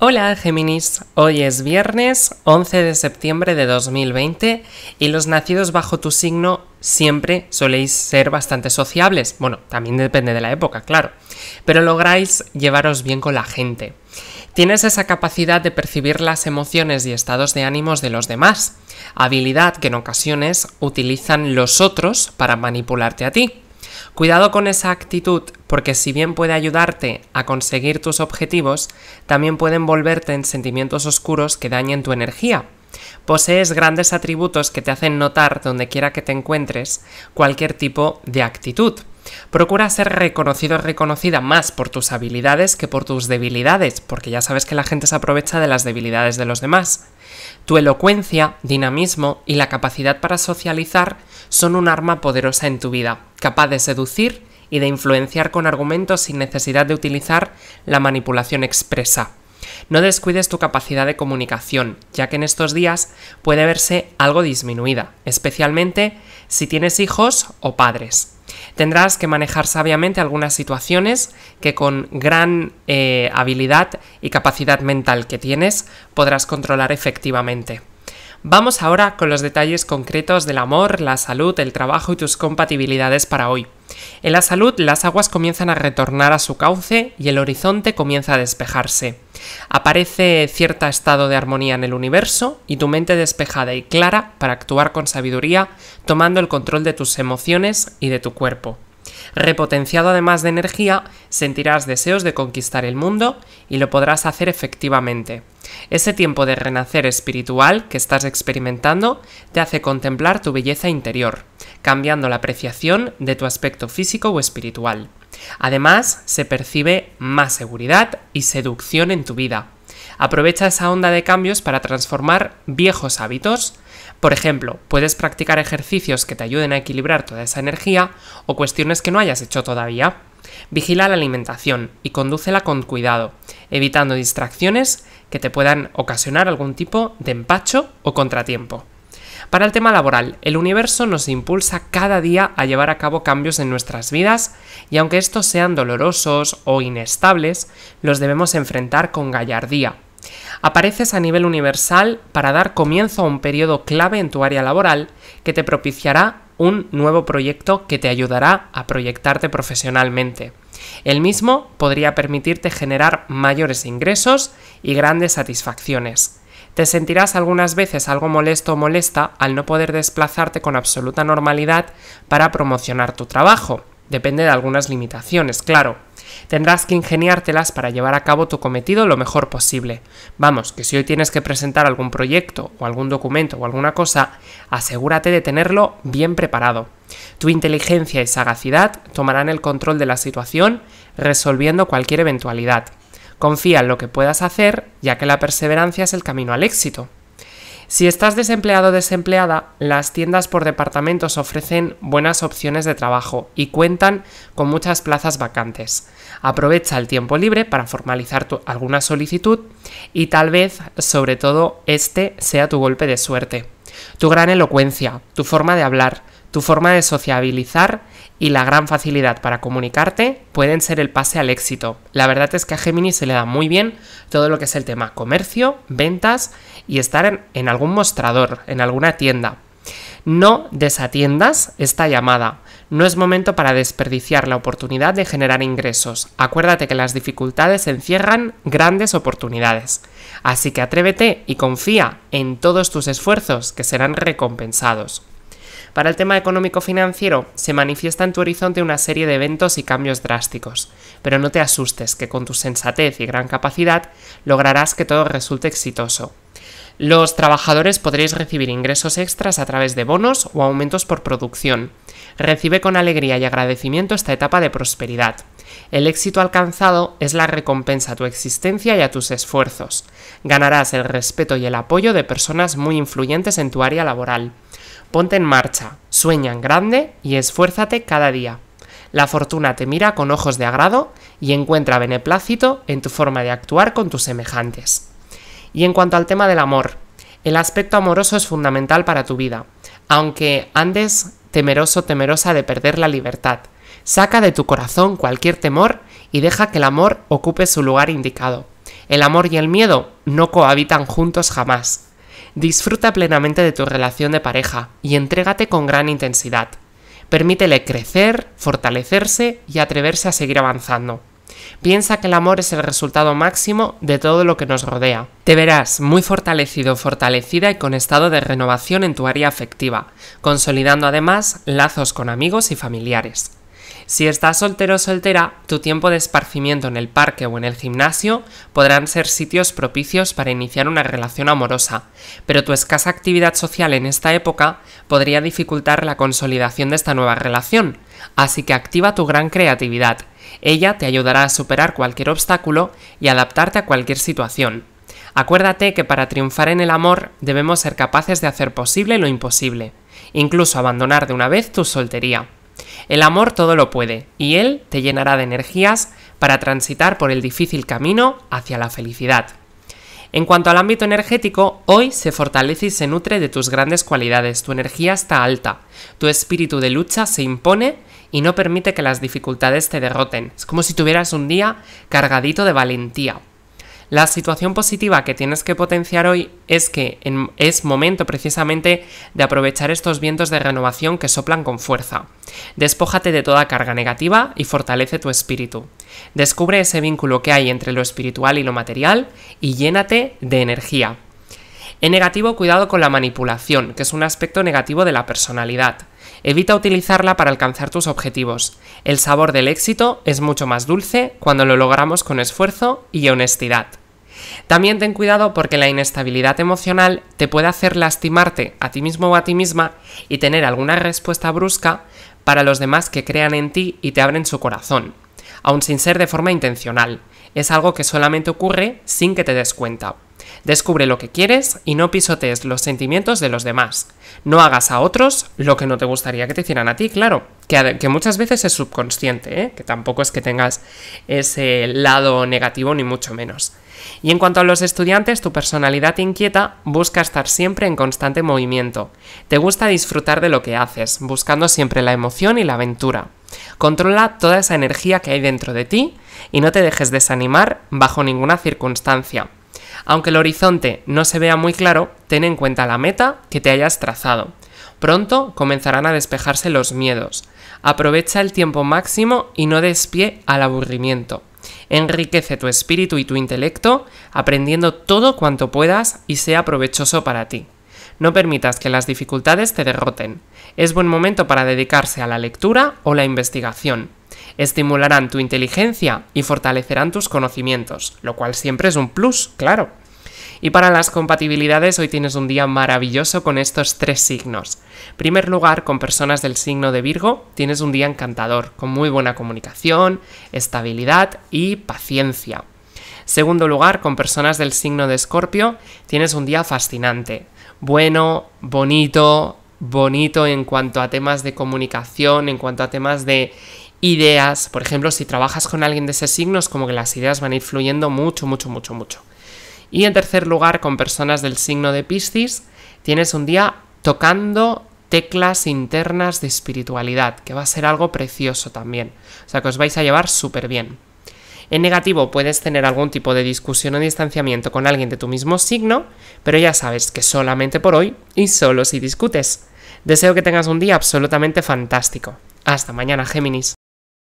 Hola Géminis, hoy es viernes 11 de septiembre de 2020 y los nacidos bajo tu signo siempre soléis ser bastante sociables. Bueno, también depende de la época, claro, pero lográis llevaros bien con la gente. Tienes esa capacidad de percibir las emociones y estados de ánimos de los demás, habilidad que en ocasiones utilizan los otros para manipularte a ti. Cuidado con esa actitud porque si bien puede ayudarte a conseguir tus objetivos, también puede envolverte en sentimientos oscuros que dañen tu energía. Posees grandes atributos que te hacen notar donde quiera que te encuentres cualquier tipo de actitud. Procura ser reconocido o reconocida más por tus habilidades que por tus debilidades, porque ya sabes que la gente se aprovecha de las debilidades de los demás. Tu elocuencia, dinamismo y la capacidad para socializar son un arma poderosa en tu vida, capaz de seducir y de influenciar con argumentos sin necesidad de utilizar la manipulación expresa. No descuides tu capacidad de comunicación, ya que en estos días puede verse algo disminuida, especialmente si tienes hijos o padres. Tendrás que manejar sabiamente algunas situaciones que con gran eh, habilidad y capacidad mental que tienes podrás controlar efectivamente. Vamos ahora con los detalles concretos del amor, la salud, el trabajo y tus compatibilidades para hoy. En la salud las aguas comienzan a retornar a su cauce y el horizonte comienza a despejarse. Aparece cierto estado de armonía en el universo y tu mente despejada y clara para actuar con sabiduría, tomando el control de tus emociones y de tu cuerpo. Repotenciado además de energía, sentirás deseos de conquistar el mundo y lo podrás hacer efectivamente. Ese tiempo de renacer espiritual que estás experimentando te hace contemplar tu belleza interior, cambiando la apreciación de tu aspecto físico o espiritual. Además, se percibe más seguridad y seducción en tu vida. Aprovecha esa onda de cambios para transformar viejos hábitos. Por ejemplo, puedes practicar ejercicios que te ayuden a equilibrar toda esa energía o cuestiones que no hayas hecho todavía. Vigila la alimentación y condúcela con cuidado, evitando distracciones que te puedan ocasionar algún tipo de empacho o contratiempo. Para el tema laboral, el universo nos impulsa cada día a llevar a cabo cambios en nuestras vidas y aunque estos sean dolorosos o inestables, los debemos enfrentar con gallardía. Apareces a nivel universal para dar comienzo a un periodo clave en tu área laboral que te propiciará un nuevo proyecto que te ayudará a proyectarte profesionalmente. El mismo podría permitirte generar mayores ingresos y grandes satisfacciones. Te sentirás algunas veces algo molesto o molesta al no poder desplazarte con absoluta normalidad para promocionar tu trabajo. Depende de algunas limitaciones, claro. Tendrás que ingeniártelas para llevar a cabo tu cometido lo mejor posible. Vamos, que si hoy tienes que presentar algún proyecto o algún documento o alguna cosa, asegúrate de tenerlo bien preparado. Tu inteligencia y sagacidad tomarán el control de la situación, resolviendo cualquier eventualidad. Confía en lo que puedas hacer, ya que la perseverancia es el camino al éxito. Si estás desempleado o desempleada, las tiendas por departamentos ofrecen buenas opciones de trabajo y cuentan con muchas plazas vacantes. Aprovecha el tiempo libre para formalizar alguna solicitud y tal vez, sobre todo, este sea tu golpe de suerte. Tu gran elocuencia, tu forma de hablar, tu forma de sociabilizar y la gran facilidad para comunicarte pueden ser el pase al éxito. La verdad es que a Gemini se le da muy bien todo lo que es el tema comercio, ventas y estar en, en algún mostrador, en alguna tienda. No desatiendas esta llamada. No es momento para desperdiciar la oportunidad de generar ingresos. Acuérdate que las dificultades encierran grandes oportunidades. Así que atrévete y confía en todos tus esfuerzos que serán recompensados. Para el tema económico-financiero, se manifiesta en tu horizonte una serie de eventos y cambios drásticos, pero no te asustes que con tu sensatez y gran capacidad lograrás que todo resulte exitoso. Los trabajadores podréis recibir ingresos extras a través de bonos o aumentos por producción. Recibe con alegría y agradecimiento esta etapa de prosperidad. El éxito alcanzado es la recompensa a tu existencia y a tus esfuerzos. Ganarás el respeto y el apoyo de personas muy influyentes en tu área laboral. Ponte en marcha, sueña en grande y esfuérzate cada día. La fortuna te mira con ojos de agrado y encuentra beneplácito en tu forma de actuar con tus semejantes. Y en cuanto al tema del amor, el aspecto amoroso es fundamental para tu vida, aunque andes temeroso temerosa de perder la libertad. Saca de tu corazón cualquier temor y deja que el amor ocupe su lugar indicado. El amor y el miedo no cohabitan juntos jamás. Disfruta plenamente de tu relación de pareja y entrégate con gran intensidad. Permítele crecer, fortalecerse y atreverse a seguir avanzando. Piensa que el amor es el resultado máximo de todo lo que nos rodea. Te verás muy fortalecido, fortalecida y con estado de renovación en tu área afectiva, consolidando además lazos con amigos y familiares. Si estás soltero o soltera, tu tiempo de esparcimiento en el parque o en el gimnasio podrán ser sitios propicios para iniciar una relación amorosa, pero tu escasa actividad social en esta época podría dificultar la consolidación de esta nueva relación, así que activa tu gran creatividad. Ella te ayudará a superar cualquier obstáculo y adaptarte a cualquier situación. Acuérdate que para triunfar en el amor debemos ser capaces de hacer posible lo imposible, incluso abandonar de una vez tu soltería. El amor todo lo puede, y él te llenará de energías para transitar por el difícil camino hacia la felicidad. En cuanto al ámbito energético, hoy se fortalece y se nutre de tus grandes cualidades, tu energía está alta, tu espíritu de lucha se impone y no permite que las dificultades te derroten. Es como si tuvieras un día cargadito de valentía. La situación positiva que tienes que potenciar hoy es que es momento precisamente de aprovechar estos vientos de renovación que soplan con fuerza. Despójate de toda carga negativa y fortalece tu espíritu. Descubre ese vínculo que hay entre lo espiritual y lo material y llénate de energía. En negativo, cuidado con la manipulación, que es un aspecto negativo de la personalidad. Evita utilizarla para alcanzar tus objetivos. El sabor del éxito es mucho más dulce cuando lo logramos con esfuerzo y honestidad. También ten cuidado porque la inestabilidad emocional te puede hacer lastimarte a ti mismo o a ti misma y tener alguna respuesta brusca para los demás que crean en ti y te abren su corazón, aun sin ser de forma intencional. Es algo que solamente ocurre sin que te des cuenta. Descubre lo que quieres y no pisotees los sentimientos de los demás. No hagas a otros lo que no te gustaría que te hicieran a ti, claro. Que, que muchas veces es subconsciente, ¿eh? que tampoco es que tengas ese lado negativo ni mucho menos. Y en cuanto a los estudiantes, tu personalidad inquieta busca estar siempre en constante movimiento. Te gusta disfrutar de lo que haces, buscando siempre la emoción y la aventura. Controla toda esa energía que hay dentro de ti y no te dejes desanimar bajo ninguna circunstancia. Aunque el horizonte no se vea muy claro, ten en cuenta la meta que te hayas trazado. Pronto comenzarán a despejarse los miedos. Aprovecha el tiempo máximo y no des pie al aburrimiento. Enriquece tu espíritu y tu intelecto aprendiendo todo cuanto puedas y sea provechoso para ti. No permitas que las dificultades te derroten. Es buen momento para dedicarse a la lectura o la investigación. Estimularán tu inteligencia y fortalecerán tus conocimientos, lo cual siempre es un plus, claro. Y para las compatibilidades, hoy tienes un día maravilloso con estos tres signos. primer lugar, con personas del signo de Virgo, tienes un día encantador, con muy buena comunicación, estabilidad y paciencia. segundo lugar, con personas del signo de Escorpio, tienes un día fascinante bueno, bonito, bonito en cuanto a temas de comunicación, en cuanto a temas de ideas. Por ejemplo, si trabajas con alguien de ese signo, es como que las ideas van a ir fluyendo mucho, mucho, mucho, mucho. Y en tercer lugar, con personas del signo de Piscis, tienes un día tocando teclas internas de espiritualidad, que va a ser algo precioso también. O sea, que os vais a llevar súper bien. En negativo puedes tener algún tipo de discusión o distanciamiento con alguien de tu mismo signo, pero ya sabes que solamente por hoy y solo si discutes. Deseo que tengas un día absolutamente fantástico. Hasta mañana, Géminis.